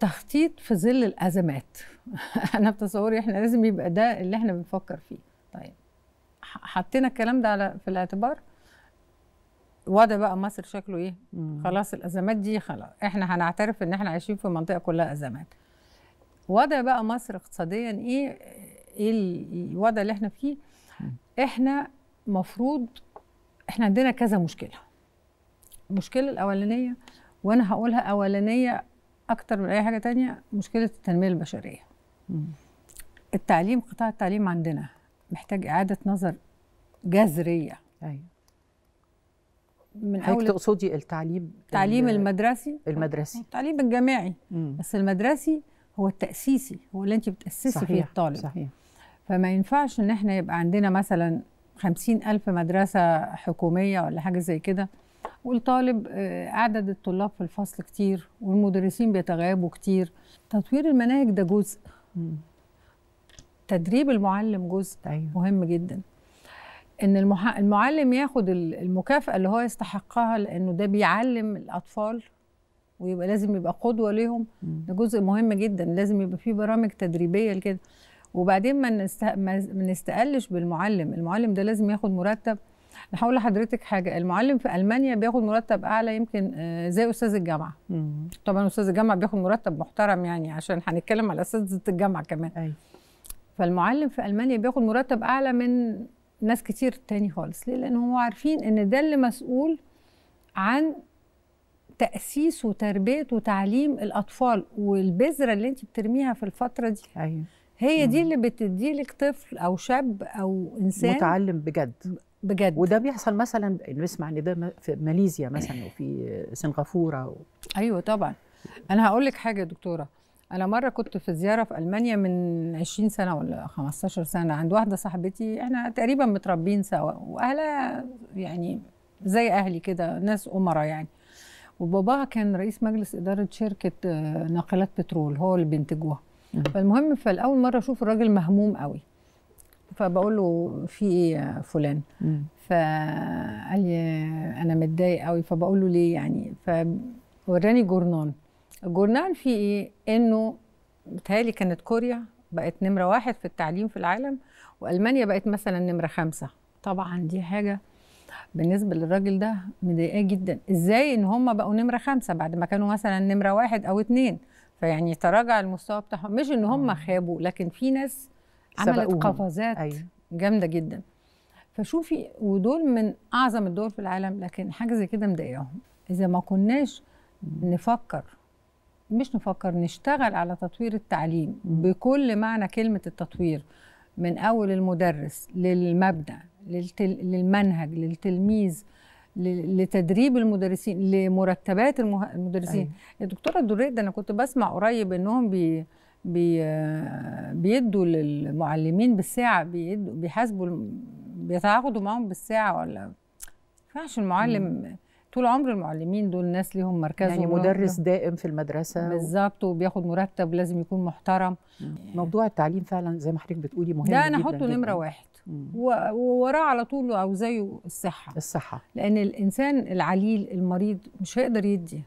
تخطيط في ظل الازمات انا بتصوري احنا لازم يبقى ده اللي احنا بنفكر فيه طيب حطينا الكلام ده على في الاعتبار وضع بقى مصر شكله ايه مم. خلاص الازمات دي خلاص احنا هنعترف ان احنا عايشين في منطقه كلها ازمات وضع بقى مصر اقتصاديا ايه ايه الوضع اللي احنا فيه احنا مفروض احنا عندنا كذا مشكله المشكله الاولانيه وانا هقولها اولانيه اكتر من اي حاجه تانية مشكله التنميه البشريه مم. التعليم قطاع التعليم عندنا محتاج اعاده نظر جذريه ايوه من اول تقصدي التعليم التعليم المدرسي المدرسي التعليم الجامعي مم. بس المدرسي هو التاسيسي هو اللي انت بتاسسي فيه الطالب صحيح فما ينفعش ان احنا يبقى عندنا مثلا خمسين ألف مدرسة حكومية ولا حاجة زي كده والطالب آه، عدد الطلاب في الفصل كتير والمدرسين بيتغيبوا كتير تطوير المناهج ده جزء تدريب المعلم جزء أيوة. مهم جدا ان المعلم ياخد المكافاه اللي هو يستحقها لانه ده بيعلم الاطفال ويبقى لازم يبقى قدوه ليهم ده جزء مهم جدا لازم يبقى في برامج تدريبيه لكده وبعدين ما ما نستقلش بالمعلم المعلم ده لازم ياخد مرتب انا هقول لحضرتك حاجه المعلم في المانيا بياخد مرتب اعلى يمكن آه، زي استاذ الجامعه مم. طبعا استاذ الجامعه بياخد مرتب محترم يعني عشان هنتكلم على اساتذه الجامعه كمان أي. أيوة. فالمعلم في المانيا بياخد مرتب اعلى من ناس كتير تاني خالص ليه لان هم عارفين ان ده اللي مسؤول عن تاسيس وتربيه وتعليم الاطفال والبذره اللي انت بترميها في الفتره دي أيوة. هي دي اللي بتديلك طفل او شاب او انسان متعلم بجد بجد وده بيحصل مثلا بنسمع ان ده في ماليزيا مثلا وفي سنغافوره و... ايوه طبعا انا هقول لك حاجه يا دكتوره انا مره كنت في زياره في المانيا من 20 سنه ولا 15 سنه عند واحده صاحبتي احنا تقريبا متربيين سوا واهلها يعني زي اهلي كده ناس امراء يعني وباباها كان رئيس مجلس اداره شركه آه، ناقلات بترول هو اللي بينتجوها فالمهم فالاول مره اشوف الراجل مهموم قوي فبقول له في ايه يا فلان مم. فقال لي انا متضايق قوي فبقول له ليه يعني فوراني جورنان الجورنان فيه ايه انه بتهيألي كانت كوريا بقت نمره واحد في التعليم في العالم والمانيا بقت مثلا نمره خمسه طبعا دي حاجه بالنسبه للراجل ده مضايقاه جدا ازاي ان هم بقوا نمره خمسه بعد ما كانوا مثلا نمره واحد او اتنين فيعني تراجع المستوى بتاعهم مش ان هم آه. خابوا لكن في ناس عملت قفزات أيوة. جامده جدا فشوفي ودول من اعظم الدول في العالم لكن حاجه زي كده مضايقاهم اذا ما كناش نفكر مش نفكر نشتغل على تطوير التعليم بكل معنى كلمه التطوير من اول المدرس للمبدا للتل... للمنهج للتلميذ لتدريب المدرسين لمرتبات المدرسين أيه. الدكتوره الدريد انا كنت بسمع قريب انهم بي بي بيدوا للمعلمين بالساعه بيدوا بيحاسبوا بيتعاقدوا معاهم بالساعه ولا ما ينفعش المعلم طول عمر المعلمين دول ناس ليهم مركزهم يعني مدرس دائم في المدرسه بالظبط وبياخد مرتب لازم يكون محترم موضوع التعليم فعلا زي ما حضرتك بتقولي مهم ده انا احطه نمره واحد ووراه على طول او زيه الصحه الصحه لان الانسان العليل المريض مش هيقدر يدي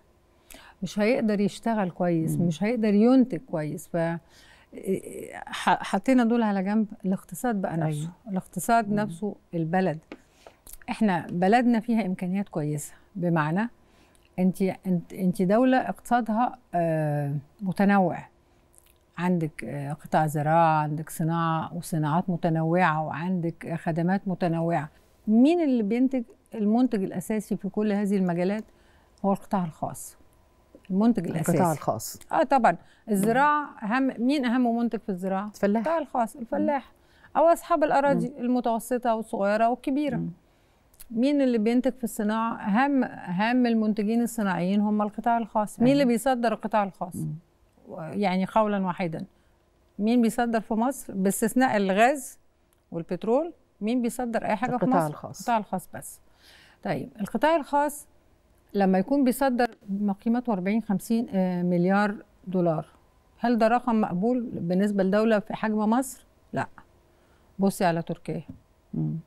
مش هيقدر يشتغل كويس مش هيقدر ينتج كويس ف حطينا دول على جنب الاقتصاد بقى نفسه أيوه. الاقتصاد مم. نفسه البلد احنا بلدنا فيها امكانيات كويسه بمعنى انت انت دوله اقتصادها آه، متنوع عندك آه، قطاع زراعه عندك صناعه وصناعات متنوعه وعندك خدمات متنوعه مين اللي بينتج المنتج الاساسي في كل هذه المجالات هو القطاع الخاص المنتج الاساسي القطاع الخاص اه طبعا الزراعه اهم مين اهم منتج في الزراعه الفلاح القطاع الخاص الفلاح او اصحاب الاراضي مم. المتوسطه والصغيره والكبيره مم. مين اللي بينتج في الصناعه اهم اهم المنتجين الصناعيين هم القطاع الخاص مين أيوة. اللي بيصدر القطاع الخاص مم. يعني قولا واحدا مين بيصدر في مصر باستثناء الغاز والبترول مين بيصدر اي حاجه في مصر القطاع الخاص القطاع الخاص بس طيب القطاع الخاص لما يكون بيصدر ما قيمته 40 50 مليار دولار هل ده رقم مقبول بالنسبه لدوله في حجم مصر؟ لا بصي على تركيا امم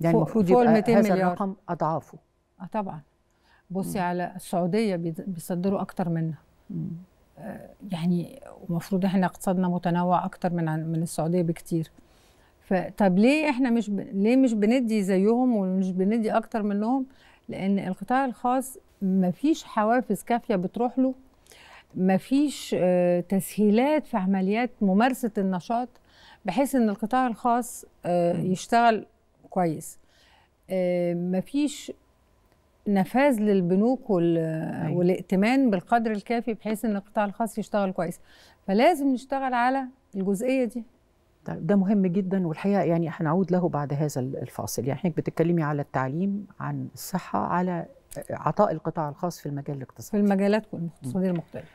يعني المفروض يبقى هذا مليار. الرقم اضعافه اه طبعا بصي مم. على السعوديه بيصدروا اكتر منها آه، يعني المفروض احنا اقتصادنا متنوع اكتر من من السعوديه بكتير فطب ليه احنا مش ب... ليه مش بندي زيهم ومش بندي اكتر منهم لان القطاع الخاص ما فيش حوافز كافيه بتروح له ما فيش آه، تسهيلات في عمليات ممارسه النشاط بحيث ان القطاع الخاص آه، يشتغل كويس آه، ما فيش نفاذ للبنوك أيوة. والائتمان بالقدر الكافي بحيث ان القطاع الخاص يشتغل كويس فلازم نشتغل على الجزئيه دي طيب ده مهم جدا والحقيقه يعني هنعود له بعد هذا الفاصل يعني حضرتك بتتكلمي على التعليم عن الصحه على عطاء القطاع الخاص في المجال الاقتصادي في المجالات الاقتصاديه المختلفه